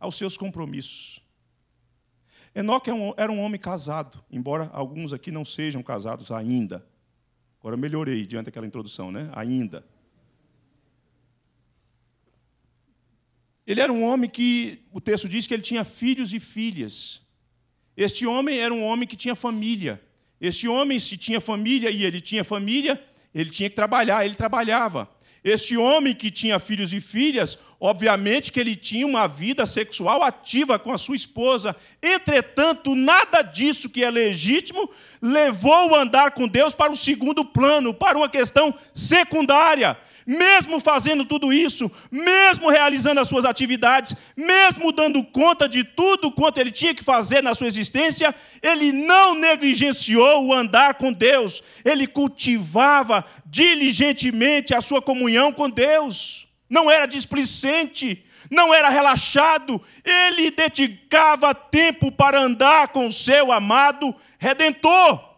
aos seus compromissos. Enoque é era um homem casado, embora alguns aqui não sejam casados ainda. Agora eu melhorei diante daquela introdução, né? Ainda. Ele era um homem que, o texto diz que ele tinha filhos e filhas. Este homem era um homem que tinha família. Este homem, se tinha família e ele tinha família, ele tinha que trabalhar, ele trabalhava. Este homem que tinha filhos e filhas, obviamente que ele tinha uma vida sexual ativa com a sua esposa. Entretanto, nada disso que é legítimo levou o andar com Deus para o segundo plano, para uma questão secundária mesmo fazendo tudo isso, mesmo realizando as suas atividades, mesmo dando conta de tudo quanto ele tinha que fazer na sua existência, ele não negligenciou o andar com Deus, ele cultivava diligentemente a sua comunhão com Deus, não era displicente, não era relaxado, ele dedicava tempo para andar com o seu amado redentor.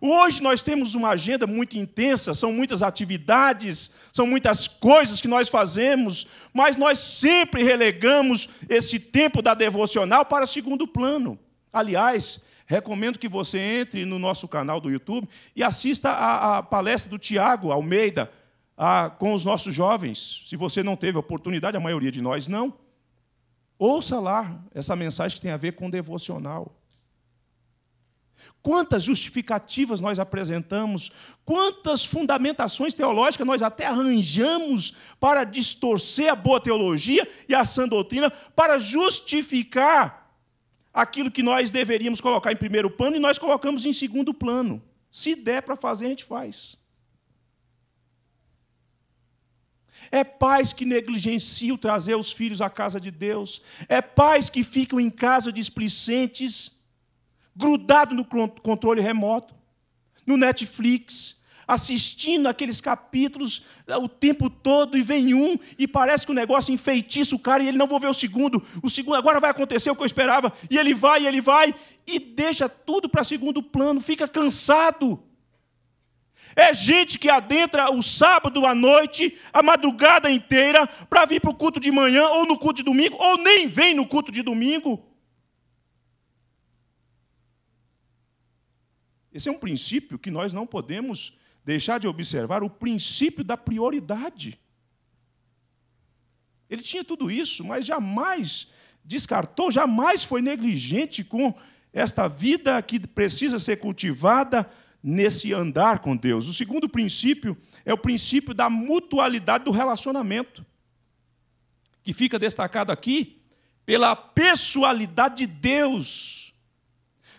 Hoje nós temos uma agenda muito intensa, são muitas atividades, são muitas coisas que nós fazemos, mas nós sempre relegamos esse tempo da devocional para segundo plano. Aliás, recomendo que você entre no nosso canal do YouTube e assista a, a palestra do Tiago Almeida a, com os nossos jovens. Se você não teve a oportunidade, a maioria de nós não. Ouça lá essa mensagem que tem a ver com devocional. Quantas justificativas nós apresentamos, quantas fundamentações teológicas nós até arranjamos para distorcer a boa teologia e a sã doutrina, para justificar aquilo que nós deveríamos colocar em primeiro plano e nós colocamos em segundo plano. Se der para fazer, a gente faz. É pais que negligenciam trazer os filhos à casa de Deus. É pais que ficam em casa displicentes grudado no controle remoto, no Netflix, assistindo aqueles capítulos eh, o tempo todo e vem um e parece que o negócio enfeitiça o cara e ele não vou ver o segundo. O segundo agora vai acontecer o que eu esperava e ele vai, e ele vai e deixa tudo para segundo plano, fica cansado. É gente que adentra o sábado à noite, a madrugada inteira, para vir para o culto de manhã, ou no culto de domingo, ou nem vem no culto de domingo. Esse é um princípio que nós não podemos deixar de observar o princípio da prioridade. Ele tinha tudo isso, mas jamais descartou, jamais foi negligente com esta vida que precisa ser cultivada nesse andar com Deus. O segundo princípio é o princípio da mutualidade do relacionamento, que fica destacado aqui pela pessoalidade de Deus.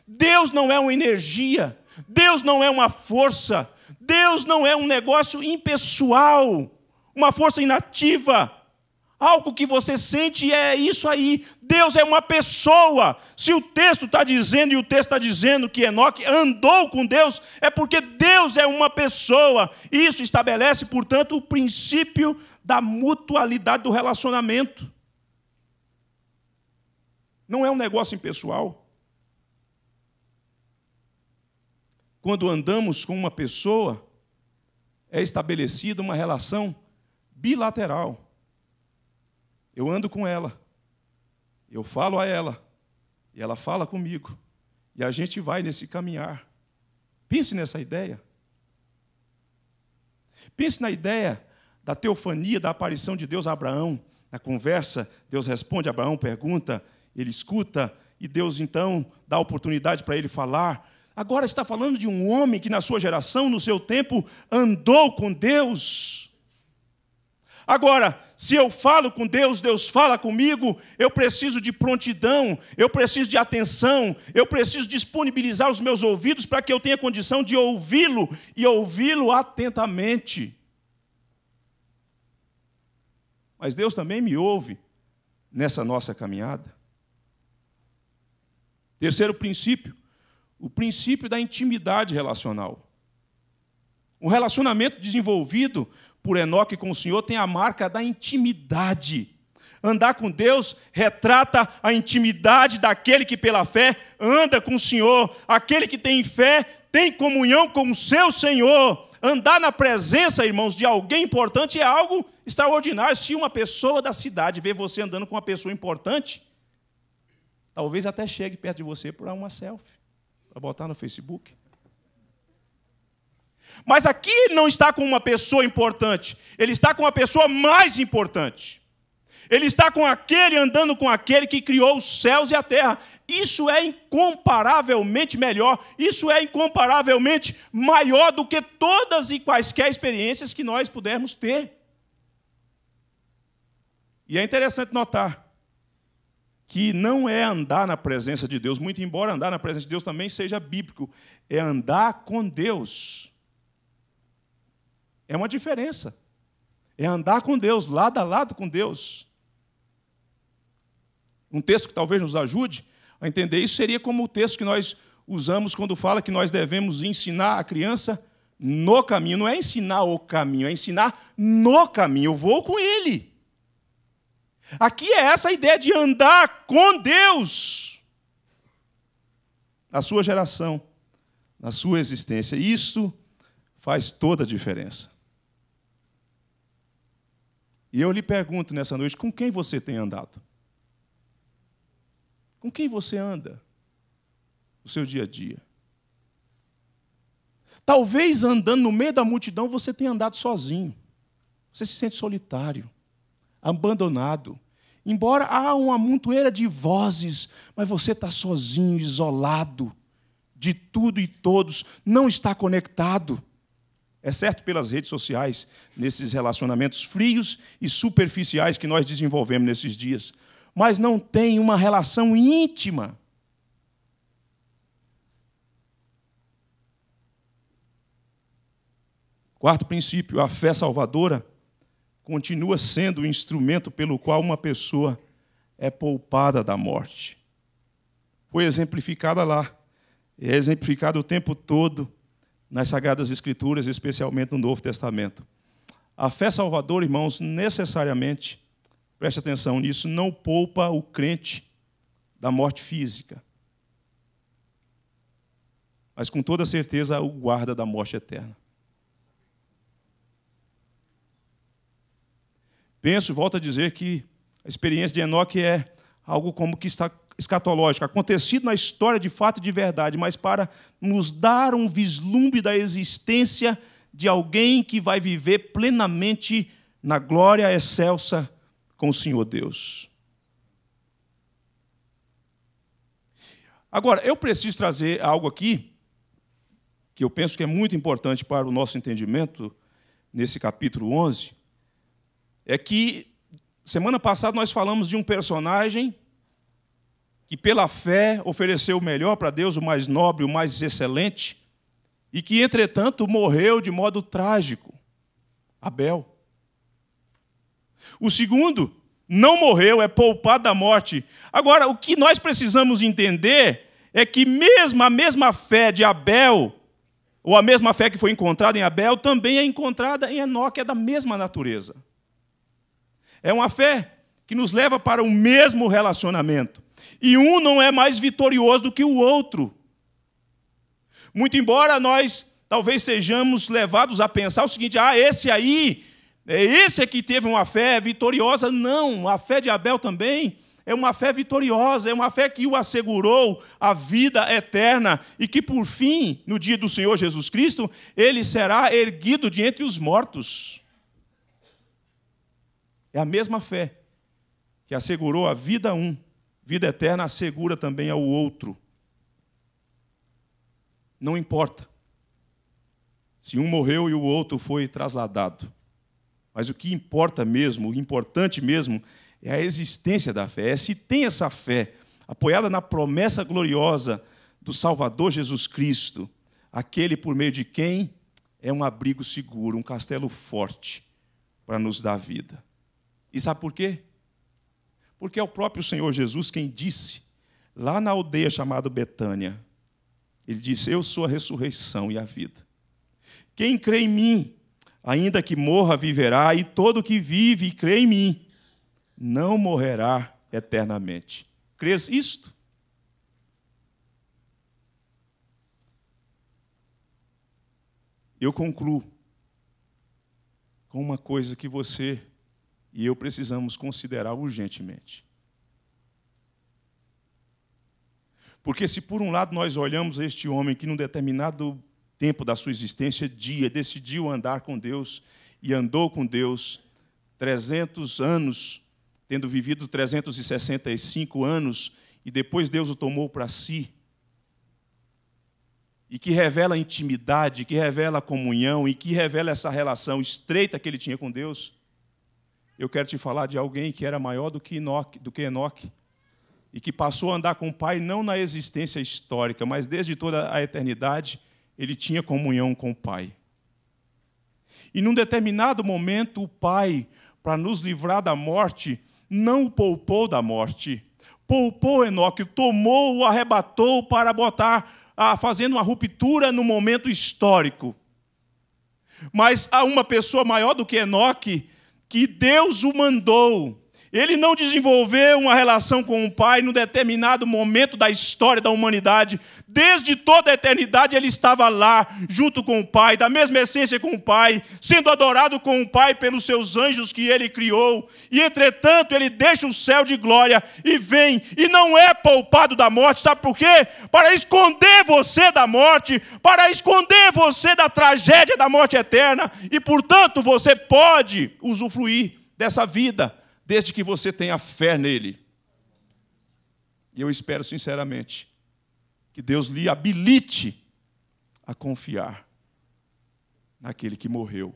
Deus não é uma energia, Deus não é uma força, Deus não é um negócio impessoal, uma força inativa, algo que você sente é isso aí. Deus é uma pessoa. Se o texto está dizendo e o texto está dizendo que Enoque andou com Deus, é porque Deus é uma pessoa. Isso estabelece, portanto, o princípio da mutualidade do relacionamento. Não é um negócio impessoal. quando andamos com uma pessoa, é estabelecida uma relação bilateral. Eu ando com ela, eu falo a ela, e ela fala comigo, e a gente vai nesse caminhar. Pense nessa ideia. Pense na ideia da teofania, da aparição de Deus a Abraão. Na conversa, Deus responde, Abraão pergunta, ele escuta, e Deus então dá oportunidade para ele falar Agora está falando de um homem que, na sua geração, no seu tempo, andou com Deus. Agora, se eu falo com Deus, Deus fala comigo, eu preciso de prontidão, eu preciso de atenção, eu preciso disponibilizar os meus ouvidos para que eu tenha condição de ouvi-lo e ouvi-lo atentamente. Mas Deus também me ouve nessa nossa caminhada. Terceiro princípio, o princípio da intimidade relacional. O relacionamento desenvolvido por Enoque com o Senhor tem a marca da intimidade. Andar com Deus retrata a intimidade daquele que, pela fé, anda com o Senhor. Aquele que tem fé tem comunhão com o seu Senhor. Andar na presença, irmãos, de alguém importante é algo extraordinário. Se uma pessoa da cidade vê você andando com uma pessoa importante, talvez até chegue perto de você para uma selfie para botar no Facebook. Mas aqui ele não está com uma pessoa importante, ele está com a pessoa mais importante. Ele está com aquele andando com aquele que criou os céus e a terra. Isso é incomparavelmente melhor, isso é incomparavelmente maior do que todas e quaisquer experiências que nós pudermos ter. E é interessante notar que não é andar na presença de Deus, muito embora andar na presença de Deus também seja bíblico, é andar com Deus. É uma diferença. É andar com Deus, lado a lado com Deus. Um texto que talvez nos ajude a entender isso seria como o texto que nós usamos quando fala que nós devemos ensinar a criança no caminho. Não é ensinar o caminho, é ensinar no caminho. Eu vou com ele. Aqui é essa ideia de andar com Deus na sua geração, na sua existência. Isso faz toda a diferença. E eu lhe pergunto nessa noite: com quem você tem andado? Com quem você anda no seu dia a dia? Talvez andando no meio da multidão você tenha andado sozinho. Você se sente solitário abandonado. Embora há uma montoeira de vozes, mas você está sozinho, isolado de tudo e todos, não está conectado, exceto é pelas redes sociais, nesses relacionamentos frios e superficiais que nós desenvolvemos nesses dias. Mas não tem uma relação íntima Quarto princípio, a fé salvadora continua sendo o instrumento pelo qual uma pessoa é poupada da morte. Foi exemplificada lá, é exemplificada o tempo todo nas Sagradas Escrituras, especialmente no Novo Testamento. A fé salvadora, irmãos, necessariamente, preste atenção nisso, não poupa o crente da morte física, mas com toda certeza o guarda da morte eterna. Penso, volto a dizer que a experiência de Enoque é algo como que está escatológico, acontecido na história de fato e de verdade, mas para nos dar um vislumbre da existência de alguém que vai viver plenamente na glória excelsa com o Senhor Deus. Agora, eu preciso trazer algo aqui que eu penso que é muito importante para o nosso entendimento nesse capítulo 11, é que semana passada nós falamos de um personagem que pela fé ofereceu o melhor para Deus, o mais nobre, o mais excelente, e que entretanto morreu de modo trágico, Abel. O segundo não morreu, é poupado da morte. Agora, o que nós precisamos entender é que mesmo a mesma fé de Abel, ou a mesma fé que foi encontrada em Abel, também é encontrada em Enoque, é da mesma natureza. É uma fé que nos leva para o mesmo relacionamento. E um não é mais vitorioso do que o outro. Muito embora nós talvez sejamos levados a pensar o seguinte: ah, esse aí, é esse que teve uma fé vitoriosa. Não, a fé de Abel também é uma fé vitoriosa, é uma fé que o assegurou a vida eterna e que, por fim, no dia do Senhor Jesus Cristo, ele será erguido de entre os mortos. É a mesma fé que assegurou a vida a um, vida eterna assegura também ao outro. Não importa se um morreu e o outro foi trasladado. Mas o que importa mesmo, o importante mesmo, é a existência da fé. É se tem essa fé, apoiada na promessa gloriosa do Salvador Jesus Cristo, aquele por meio de quem é um abrigo seguro, um castelo forte para nos dar vida. E sabe por quê? Porque é o próprio Senhor Jesus quem disse, lá na aldeia chamada Betânia, ele disse: Eu sou a ressurreição e a vida. Quem crê em mim, ainda que morra, viverá, e todo que vive e crê em mim, não morrerá eternamente. Crês isto? Eu concluo com uma coisa que você e eu precisamos considerar urgentemente. Porque se por um lado nós olhamos este homem que num determinado tempo da sua existência, dia, decidiu andar com Deus e andou com Deus 300 anos, tendo vivido 365 anos, e depois Deus o tomou para si. E que revela intimidade, que revela comunhão, e que revela essa relação estreita que ele tinha com Deus eu quero te falar de alguém que era maior do que Enoque, do que Enoque e que passou a andar com o Pai não na existência histórica, mas desde toda a eternidade, ele tinha comunhão com o Pai. E num determinado momento, o Pai, para nos livrar da morte, não o poupou da morte. Poupou Enoque, tomou, o arrebatou para botar, ah, fazendo uma ruptura no momento histórico. Mas há uma pessoa maior do que Enoque que Deus o mandou ele não desenvolveu uma relação com o Pai num determinado momento da história da humanidade. Desde toda a eternidade ele estava lá, junto com o Pai, da mesma essência com o Pai, sendo adorado com o Pai pelos seus anjos que ele criou. E entretanto, ele deixa o céu de glória e vem, e não é poupado da morte, sabe por quê? Para esconder você da morte, para esconder você da tragédia da morte eterna, e portanto você pode usufruir dessa vida desde que você tenha fé nele. E eu espero sinceramente que Deus lhe habilite a confiar naquele que morreu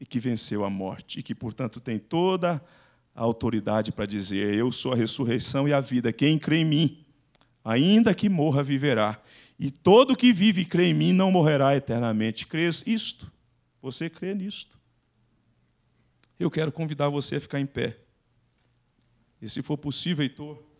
e que venceu a morte e que, portanto, tem toda a autoridade para dizer: Eu sou a ressurreição e a vida. Quem crê em mim, ainda que morra, viverá. E todo que vive e crê em mim não morrerá eternamente. Crês isto? Você crê nisto? Eu quero convidar você a ficar em pé. E se for possível, Heitor.